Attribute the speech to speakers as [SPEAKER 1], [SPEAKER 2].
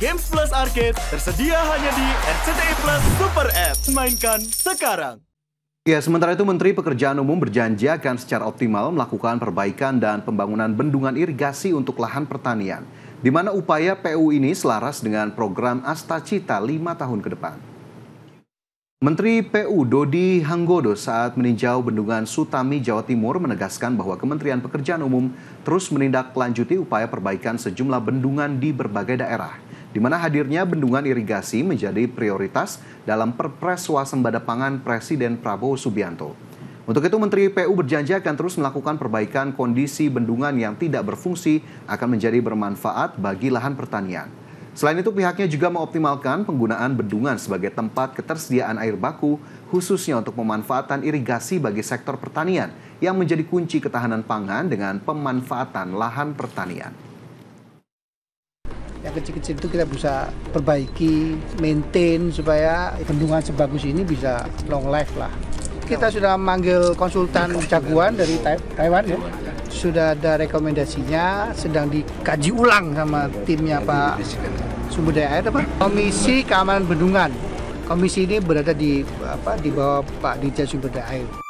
[SPEAKER 1] Games Plus Arcade tersedia hanya di RCTI Plus Super App. Mainkan sekarang. Ya, sementara itu Menteri Pekerjaan Umum berjanji akan secara optimal melakukan perbaikan dan pembangunan bendungan irigasi untuk lahan pertanian, di mana upaya PU ini selaras dengan program Astacita 5 tahun ke depan. Menteri PU Dodi Hanggodo saat meninjau Bendungan Sutami, Jawa Timur menegaskan bahwa Kementerian Pekerjaan Umum terus menindaklanjuti upaya perbaikan sejumlah bendungan di berbagai daerah, di mana hadirnya bendungan irigasi menjadi prioritas dalam Perpres Swasembada Pangan Presiden Prabowo Subianto. Untuk itu Menteri PU berjanji akan terus melakukan perbaikan kondisi bendungan yang tidak berfungsi akan menjadi bermanfaat bagi lahan pertanian. Selain itu pihaknya juga mengoptimalkan penggunaan bendungan sebagai tempat ketersediaan air baku khususnya untuk pemanfaatan irigasi bagi sektor pertanian yang menjadi kunci ketahanan pangan dengan pemanfaatan lahan pertanian.
[SPEAKER 2] Yang kecil-kecil itu kita bisa perbaiki, maintain supaya bendungan sebagus ini bisa long life lah. Kita sudah manggil konsultan jagoan dari Taiwan ya sudah ada rekomendasinya sedang dikaji ulang sama timnya Pak Sumber Daya Air apa? Komisi Keamanan Bendungan. Komisi ini berada di apa di bawah Pak Dirjen Sumber Daya Air.